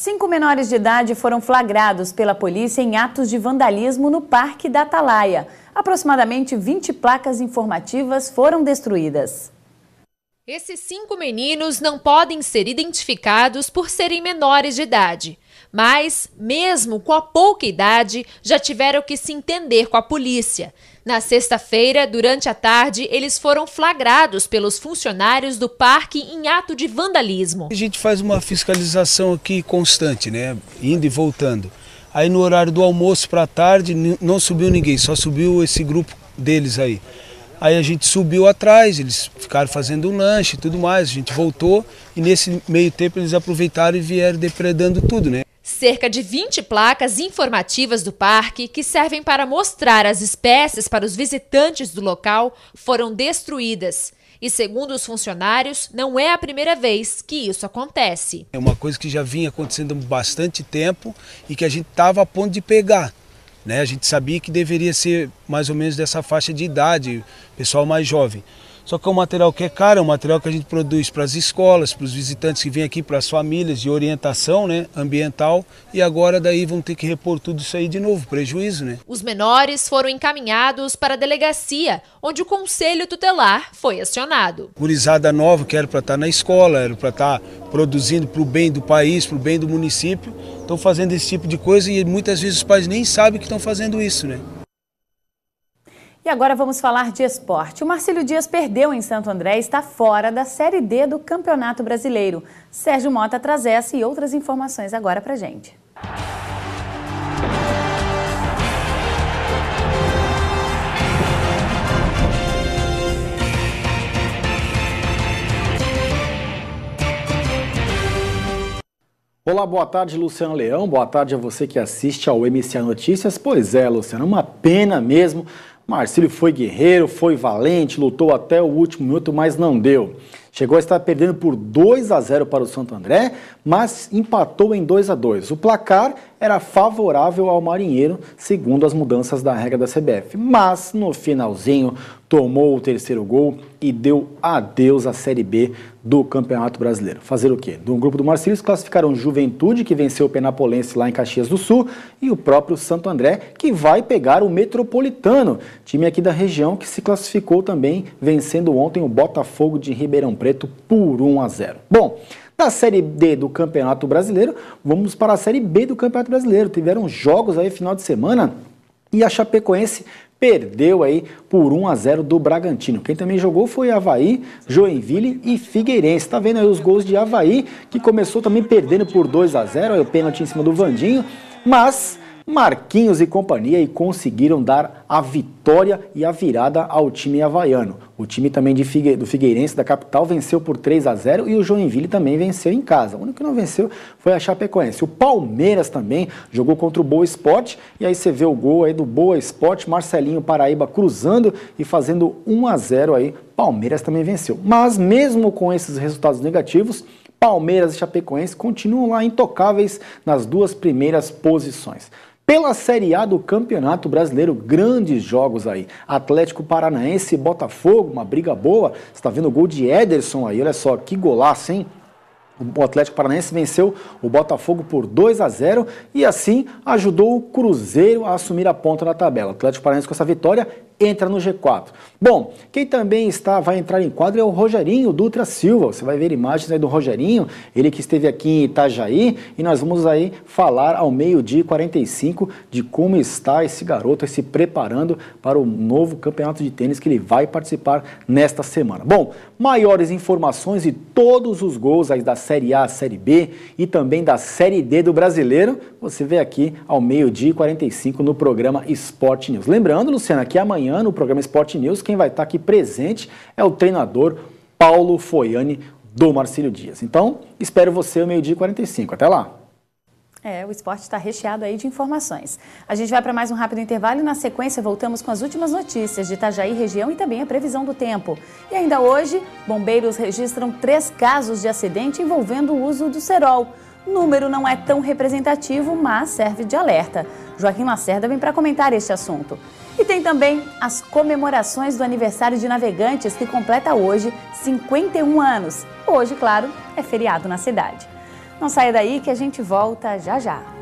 Cinco menores de idade foram flagrados pela polícia em atos de vandalismo no Parque da Atalaia. Aproximadamente 20 placas informativas foram destruídas. Esses cinco meninos não podem ser identificados por serem menores de idade. Mas, mesmo com a pouca idade, já tiveram que se entender com a polícia. Na sexta-feira, durante a tarde, eles foram flagrados pelos funcionários do parque em ato de vandalismo. A gente faz uma fiscalização aqui constante, né? Indo e voltando. Aí no horário do almoço para a tarde não subiu ninguém, só subiu esse grupo deles aí. Aí a gente subiu atrás, eles ficaram fazendo um lanche e tudo mais, a gente voltou e nesse meio tempo eles aproveitaram e vieram depredando tudo, né? cerca de 20 placas informativas do parque que servem para mostrar as espécies para os visitantes do local foram destruídas. E segundo os funcionários, não é a primeira vez que isso acontece. É uma coisa que já vinha acontecendo há bastante tempo e que a gente estava a ponto de pegar. Né? A gente sabia que deveria ser mais ou menos dessa faixa de idade, pessoal mais jovem. Só que é um material que é caro, é um material que a gente produz para as escolas, para os visitantes que vêm aqui, para as famílias, de orientação né, ambiental. E agora daí vão ter que repor tudo isso aí de novo, prejuízo, né? Os menores foram encaminhados para a delegacia, onde o conselho tutelar foi acionado. Curizada nova que era para estar tá na escola, era para estar tá produzindo para o bem do país, para o bem do município, estão fazendo esse tipo de coisa e muitas vezes os pais nem sabem que estão fazendo isso, né? E agora vamos falar de esporte. O Marcílio Dias perdeu em Santo André e está fora da Série D do Campeonato Brasileiro. Sérgio Mota traz essa e outras informações agora pra gente. Olá, boa tarde, Luciano Leão. Boa tarde a você que assiste ao MC Notícias. Pois é, Luciano, é uma pena mesmo Marcílio foi guerreiro, foi valente, lutou até o último minuto, mas não deu. Chegou a estar perdendo por 2 a 0 para o Santo André, mas empatou em 2 a 2. O placar era favorável ao Marinheiro, segundo as mudanças da regra da CBF. Mas no finalzinho tomou o terceiro gol e deu adeus à Série B do Campeonato Brasileiro. Fazer o quê? Do grupo do Marcílio classificaram Juventude, que venceu o Penapolense lá em Caxias do Sul, e o próprio Santo André, que vai pegar o Metropolitano, time aqui da região que se classificou também, vencendo ontem o Botafogo de Ribeirão Preto por 1 a 0. Bom, da Série D do Campeonato Brasileiro, vamos para a Série B do Campeonato Brasileiro. Tiveram jogos aí final de semana e a Chapecoense perdeu aí por 1 a 0 do Bragantino. Quem também jogou foi Havaí, Joinville e Figueirense. Tá vendo aí os gols de Havaí, que começou também perdendo por 2 a 0, aí o pênalti em cima do Vandinho, mas Marquinhos e companhia e conseguiram dar a vitória e a virada ao time havaiano. O time também Figue... do Figueirense da capital venceu por 3 a 0 e o Joinville também venceu em casa. O único que não venceu foi a Chapecoense. O Palmeiras também jogou contra o Boa Esporte e aí você vê o gol aí do Boa Esporte, Marcelinho Paraíba cruzando e fazendo 1 a 0 aí. Palmeiras também venceu. Mas mesmo com esses resultados negativos, Palmeiras e Chapecoense continuam lá intocáveis nas duas primeiras posições. Pela Série A do Campeonato Brasileiro, grandes jogos aí. Atlético Paranaense e Botafogo, uma briga boa. Você está vendo o gol de Ederson aí, olha só, que golaço, hein? O Atlético Paranaense venceu o Botafogo por 2 a 0 e assim ajudou o Cruzeiro a assumir a ponta da tabela. O Atlético Paranaense com essa vitória entra no G4. Bom, quem também está vai entrar em quadro é o Rogerinho Dutra Silva. Você vai ver imagens aí do Rogerinho, ele que esteve aqui em Itajaí, e nós vamos aí falar ao meio-dia 45 de como está esse garoto se preparando para o novo campeonato de tênis que ele vai participar nesta semana. Bom, maiores informações e todos os gols aí da Série A, Série B e também da Série D do Brasileiro, você vê aqui ao meio-dia 45 no programa Esporte News. Lembrando, Luciana, que amanhã Amanhã, no programa Esporte News, quem vai estar aqui presente é o treinador Paulo Foiani do Marcílio Dias. Então, espero você ao meio-dia e 45. Até lá! É, o esporte está recheado aí de informações. A gente vai para mais um rápido intervalo e na sequência voltamos com as últimas notícias de Itajaí região e também a previsão do tempo. E ainda hoje, bombeiros registram três casos de acidente envolvendo o uso do serol número não é tão representativo, mas serve de alerta. Joaquim Lacerda vem para comentar este assunto. E tem também as comemorações do aniversário de Navegantes, que completa hoje 51 anos. Hoje, claro, é feriado na cidade. Não saia daí que a gente volta já já.